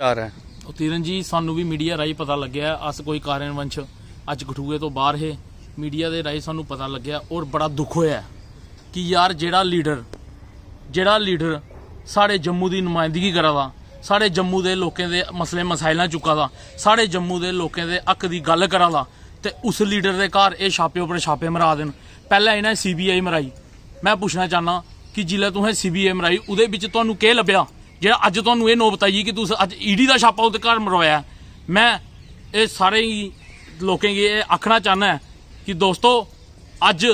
ਚਾਰ ਹੈ ਉਤੀਰਨ ਜੀ ਸਾਨੂੰ ਵੀ ਮੀਡੀਆ ਰਾਈ ਪਤਾ ਲੱਗਿਆ ਅਸ ਕੋਈ ਕਾਰਨ ਵੰਸ਼ ਅੱਜ ਘਟੂਏ ਤੋਂ ਬਾਹਰ ਹੈ ਮੀਡੀਆ ਦੇ ਰਾਈ ਸਾਨੂੰ ਪਤਾ ਲੱਗਿਆ ਔਰ ਬੜਾ ਦੁੱਖ ਹੋਇਆ ਕਿ ਯਾਰ ਜਿਹੜਾ ਲੀਡਰ ਜਿਹੜਾ ਲੀਡਰ ਸਾਡੇ ਜੰਮੂ ਦੀ ਨੁਮਾਇੰਦਗੀ ਕਰਦਾ ਸਾਡੇ ਜੰਮੂ ਦੇ ਲੋਕਾਂ ਦੇ ਮਸਲੇ ਮਸਾਇਲਾਂ ਚੁੱਕਦਾ ਸਾਡੇ ਜੰਮੂ ਦੇ ਲੋਕਾਂ ਦੇ ਹੱਕ ਦੀ ਗੱਲ ਕਰਦਾ ਤੇ ਉਸ ਲੀਡਰ ਦੇ ਘਰ ਇਹ ਛਾਪੇ ਉੱਪਰ ਛਾਪੇ ਮਰਾ ਦੇਣ ਪਹਿਲਾਂ ਇਹਨਾਂ ਸੀਬੀਆਈ ਮਰਾਈ ਮੈਂ ਪੁੱਛਣਾ ਚਾਹਨਾ ਕਿ ਜ਼ਿਲ੍ਹਾ ਤੋਂ ਹੈ ਸੀਬੀਆਈ ਮਰਾਈ ਉਹਦੇ ਵਿੱਚ ਤੁਹਾਨੂੰ ਕੀ ਲੱਭਿਆ ਜਿਹੜਾ ਅੱਜ ਤੁਹਾਨੂੰ ਇਹ ਨੋਬਤ ਆਈ ਕਿ ਤੁਸੀਂ ਅੱਜ ਈਡੀ ਦਾ ਛਾਪਾ ਉਹਦੇ ਘਰ ਮਰਵਾਇਆ ਮੈਂ ਇਹ ਸਾਰੇ ਹੀ ਲੋਕਾਂ ਨੂੰ ਇਹ ਆਖਣਾ ਚਾਹਨਾ ਕਿ ਦੋਸਤੋ ਅੱਜ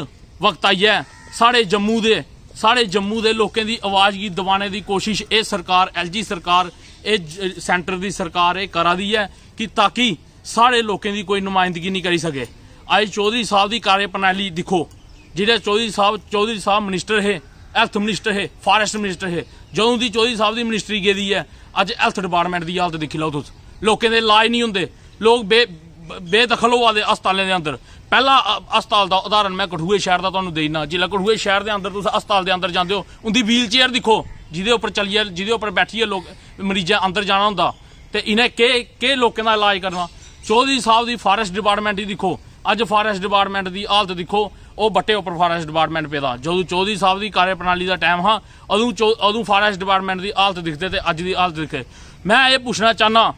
ਵਕਤ ਆਈ ਹੈ ਸਾਡੇ ਜੰਮੂ ਦੇ ਸਾਰੇ ਜੰਮੂ ਦੇ ਲੋਕਾਂ ਦੀ ਆਵਾਜ਼ ਕੀ ਦਬਾਣੇ ਦੀ ਕੋਸ਼ਿਸ਼ ਇਹ ਸਰਕਾਰ ਐਲਜੀ ਸਰਕਾਰ ਇਹ ਸੈਂਟਰ ਦੀ ਸਰਕਾਰ ਇਹ ਕਰਾ ਦੀ ਹੈ ਕਿ ਤਾਂ ਕਿ ਸਾਰੇ ਲੋਕਾਂ ਦੀ ਕੋਈ ਨੁਮਾਇੰਦਗੀ ਨਹੀਂ ਕਰੀ ਸਕੇ ਅੱਜ ਚੌਧਰੀ ਸਾਹਿਬ ਦੀ ਕਾਰਜਪ੍ਰਣਾਲੀ ਦੇਖੋ ਜਿਹੜੇ ਚੌਧਰੀ ਸਾਹਿਬ ਚੌਧਰੀ ਸਾਹਿਬ ਮਿਨਿਸਟਰ ਹੈ ਹੈਲਥ ਮਿਨਿਸਟਰ ਹੈ ਫਾਰੈਸਟ ਮਿਨਿਸਟਰ ਹੈ ਜਦੋਂ ਦੀ ਚੌਧਰੀ ਸਾਹਿਬ ਦੀ ਮਿਨਿਸਟਰੀ ਗਈ ਹੈ ਅੱਜ ਹੈਲਥ ਡਿਪਾਰਟਮੈਂਟ ਦੀ ਹਾਲਤ ਦੇਖੀ ਲਓ ਤੁਸੀਂ ਲੋਕਾਂ ਦੇ ਇਲਾਜ ਨਹੀਂ ਹੁੰਦੇ ਲੋਕ ਬੇ ਬੇਦਖਲ ਹੋ ਦੇ ਹਸਪਤਾਲਾਂ ਦੇ ਅੰਦਰ ਪਹਿਲਾ ਹਸਪਤਾਲ ਦਾ ਉਦਾਹਰਨ ਮੈਂ ਕਠੂਏ ਸ਼ਹਿਰ ਦਾ ਤੁਹਾਨੂੰ ਦੇਣਾ ਜ਼ਿਲ੍ਹਾ ਕਠੂਏ ਸ਼ਹਿਰ ਦੇ ਅੰਦਰ ਤੁਸੀਂ ਹਸਪਤਾਲ ਦੇ ਅੰਦਰ ਜਾਂਦੇ ਹੋ ਉਹਦੀ ਵੀਲ ਚੇਅਰ ਦੇਖੋ ਜਿਹਦੇ ਉੱਪਰ ਚੱਲੀਏ ਜਿਹਦੇ ਉੱਪਰ ਬੈਠੀਏ ਲੋਕ ਮਰੀਜ਼ਾਂ ਅੰਦਰ ਜਾਣਾ ਹੁੰਦਾ ਤੇ ਇਹਨੇ ਕਿ ਕਿ ਲੋਕਾਂ ਦਾ ਇਲਾਜ ਕਰਨਾ ਚੌਧਰੀ ਸਾਹਿਬ ਦੀ ਫਾਰੈਸਟ ਡਿਪਾਰਟਮੈਂਟ ਹੀ ਦੇਖੋ ਅੱਜ ਫਾਰੈਸਟ ਡਿਪਾਰਟਮੈਂਟ ਦੀ ਹਾਲਤ ਦੇਖੋ ਉਹ ਬੱਟੇ ਉੱਪਰ ਫਾਰੈਸਟ ਡਿਪਾਰਟਮੈਂਟ ਪੇਦਾ ਜਦੋਂ ਚੌਧਰੀ ਸਾਹਿਬ ਦੀ ਕਾਰਜ ਪ੍ਰਣਾਲੀ ਦਾ ਟਾਈਮ ਹਾਂ ਉਦੋਂ ਉਦੋਂ ਫਾਰੈਸਟ ਡਿਪਾਰਟਮੈਂਟ ਦੀ ਹਾਲਤ ਦਿਖਦੇ ਤੇ ਅੱਜ ਦੀ ਹਾਲਤ ਦਿਖੇ ਮੈਂ ਇਹ ਪੁੱਛਣਾ ਚਾਹਨਾ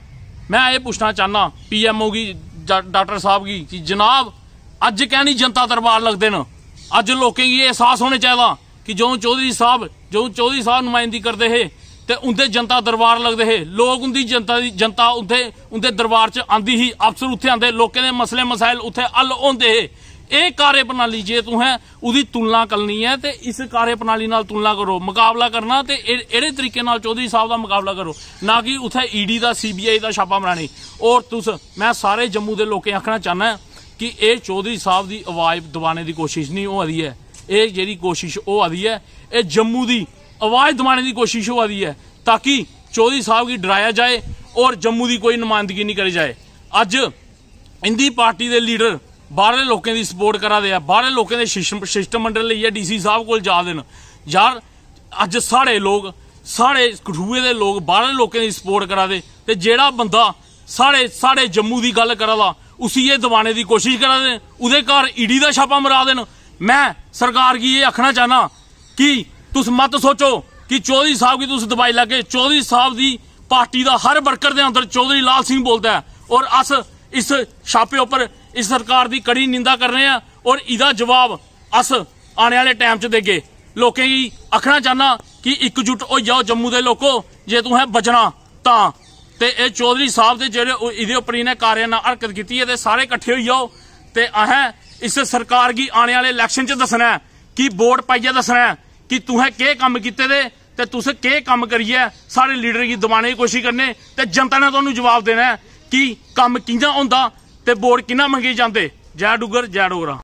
ਮੈਂ ਇਹ ਪੁੱਛਣਾ ਚਾਹਨਾ ਪੀਐਮਓ ਕੀ ਡਾਕਟਰ ਸਾਹਿਬ ਕੀ ਕਿ ਜਨਾਬ ਅੱਜ ਕਹਿਣੀ ਜਨਤਾ ਦਰਬਾਰ ਲੱਗਦੇ ਨੇ ਅੱਜ ਲੋਕਾਂ ਨੂੰ ਇਹ ਅਹਿਸਾਸ ਹੋਣਾ ਚਾਹੀਦਾ ਕਿ ਜੋ ਚੌਧਰੀ ਸਾਹਿਬ ਜੋ ਚੌਧਰੀ ਸਾਹਿਬ ਨੁਮਾਇੰਦੀ ਕਰਦੇ ਹੈ ਤੇ ਉਹਦੇ ਜਨਤਾ ਦਰਬਾਰ ਲੱਗਦੇ ਹੈ ਲੋਕ ਉਹਦੀ ਜਨਤਾ ਦੀ ਜਨਤਾ ਉੱਥੇ ਉਹਦੇ ਦਰਬਾਰ 'ਚ ਆਂਦੀ ਹੀ ਅਫਸਰ ਉੱਥੇ ਆਂਦੇ ਲੋਕਾਂ ਦੇ ਮਸਲੇ ਮਸਾਇਲ ਉੱਥੇ ਹੱਲ ਹੁੰਦੇ ਇਹ ਕਾਰੇ ਪ੍ਰਣਾਲੀ ਜੇ ਤੂੰ ਹੈ ਉਹਦੀ ਤੁਲਨਾ ਕਰਨੀ ਹੈ ਤੇ ਇਸ ਕਾਰੇ ਪ੍ਰਣਾਲੀ ਨਾਲ ਤੁਲਨਾ ਕਰੋ ਮੁਕਾਬਲਾ ਕਰਨਾ ਤੇ ਇਹੜੇ ਤਰੀਕੇ ਨਾਲ ਚੌਧਰੀ ਸਾਹਿਬ ਦਾ ਮੁਕਾਬਲਾ ਕਰੋ ਨਾ ਕਿ ਉਥੇ ਈਡੀ e ਦਾ ਸੀਬੀਆਈ ਦਾ ਛਾਪਾ ਮਾਰਨੀ ਔਰ ਤੁਸ ਮੈਂ ਸਾਰੇ ਜੰਮੂ ਦੇ ਲੋਕਾਂ ਆਖਣਾ ਚਾਹਨਾ ਕਿ ਇਹ ਚੌਧਰੀ ਸਾਹਿਬ ਦੀ ਆਵਾਜ਼ ਦਬਾਣੇ ਦੀ ਕੋਸ਼ਿਸ਼ ਨਹੀਂ ਉਹ ਆਦੀ ਹੈ ਇਹ ਜਿਹੜੀ ਕੋਸ਼ਿਸ਼ ਉਹ ਆਦੀ ਹੈ ਇਹ ਜੰਮੂ ਦੀ ਆਵਾਜ਼ ਦਬਾਣੇ ਦੀ ਕੋਸ਼ਿਸ਼ ਉਹ ਆਦੀ ਹੈ ਤਾਂ ਕਿ ਚੌਧਰੀ ਸਾਹਿਬ ਕੀ ਡਰਾਇਆ ਜਾਏ ਔਰ ਜੰਮੂ ਦੀ ਕੋਈ ਨਮਾਇੰਦਗੀ ਨਹੀਂ ਕਰੀ ਜਾਏ ਅੱਜ ਇੰਦੀ ਪਾਰਟੀ ਦੇ ਲੀਡਰ ਬਾਹਰਲੇ ਲੋਕਾਂ ਦੀ ਸਪੋਰਟ ਕਰਾ ਦੇ ਆ ਬਾਹਰਲੇ ਲੋਕਾਂ ਦੇ ਸਿਸਟਮ ਮੰਡਲ ਲਈ ਆ ਡੀਸੀ ਸਾਹਿਬ ਕੋਲ ਜਾ ਦੇਣ ਯਾਰ ਅੱਜ ਸਾਰੇ ਲੋਕ ਸਾਰੇ ਕਠੂਏ ਦੇ ਲੋਕ ਬਾਹਰਲੇ ਲੋਕਾਂ ਦੀ ਸਪੋਰਟ ਕਰਾ ਦੇ ਤੇ ਜਿਹੜਾ ਬੰਦਾ ਸਾਰੇ ਸਾਰੇ ਜੰਮੂ ਦੀ ਗੱਲ ਕਰਦਾ ਉਸੀ ਇਹ ਦਿਵਾਨੇ ਦੀ ਕੋਸ਼ਿਸ਼ ਕਰਾ ਦੇ ਉਹਦੇ ਘਰ ਈਡੀ e ਦਾ ਛਾਪਾ ਮਰਾ ਦੇਣ ਮੈਂ ਸਰਕਾਰ ਕੀ ਇਹ ਆਖਣਾ ਚਾਹਨਾ ਕਿ ਤੁਸੀਂ ਮਤ ਸੋਚੋ ਕਿ ਚੌਧਰੀ ਸਾਹਿਬ ਕੀ ਤੁਸੀਂ ਦਬਾਈ ਲਾ ਕੇ ਚੌਧਰੀ ਸਾਹਿਬ ਦੀ ਪਾਰਟੀ ਦਾ ਹਰ ਵਰਕਰ ਦੇ ਅੰਦਰ ਚੌਧਰੀ ਲਾਲ ਸਿੰਘ ਬੋਲਦਾ ਔਰ ਅਸ ਇਸ ਛਾਪੇ ਉੱਪਰ ਇਸ ਸਰਕਾਰ ਦੀ ਕੜੀ ਨਿੰਦਾ ਕਰ ਰਹੇ ਆ ਔਰ ਇਹਦਾ ਜਵਾਬ ਅਸ ਆਉਣ ਵਾਲੇ ਟਾਈਮ 'ਚ ਦੇਗੇ ਲੋਕਾਂ ਦੀ ਅਖਣਾ ਚਾਹਨਾ ਕਿ ਇਕਜੁੱਟ ਹੋ ਜਾਓ ਜੰਮੂ ਦੇ ਲੋਕੋ ਜੇ ਤੂੰ ਹੈ ਬਚਣਾ ਤਾਂ ਤੇ ਇਹ ਚੌਧਰੀ ਸਾਹਿਬ ਦੇ ਜਿਹੜੇ ਇਹਦੇ ਉੱਪਰ ਇਹਨੇ ਕਾਰਿਆਂ ਨਾਲ ਹਰਕਤ ਕੀਤੀ ਹੈ ਤੇ ਸਾਰੇ ਇਕੱਠੇ ਹੋਈ ਜਾਓ ਤੇ ਆਹਾਂ ਇਸ ਸਰਕਾਰ ਦੀ ਆਉਣ ਵਾਲੇ ਇਲੈਕਸ਼ਨ 'ਚ ਦੱਸਣਾ ਕਿ ਵੋਟ ਪਾਈਆ ਦੱਸਣਾ ਕਿ ਤੂੰ ਹੈ ਕੀ ਕੰਮ ਕੀਤੇ ਦੇ ਤੇ ਤੁਸੀਂ ਕੀ ਕੰਮ ਕਰੀਏ ਸਾਰੇ ਲੀਡਰ ਦੀ ਦਬਾਣੇ ਦੀ ਕੋਸ਼ਿਸ਼ ਕਰਨੇ ਤੇ ਜਨਤਾ ਨੇ ਤੁਹਾਨੂੰ ਜਵਾਬ ਦੇਣਾ ਕਿ ਕੰਮ ਕਿੰਨਾ ਹੁੰਦਾ ਤੇ ਵੋਟ ਕਿੰਨਾ ਮੰਗੀ ਜਾਂਦੇ ਜੈ ਡੁੱਗਰ ਜੈ ਡੋਗਰਾ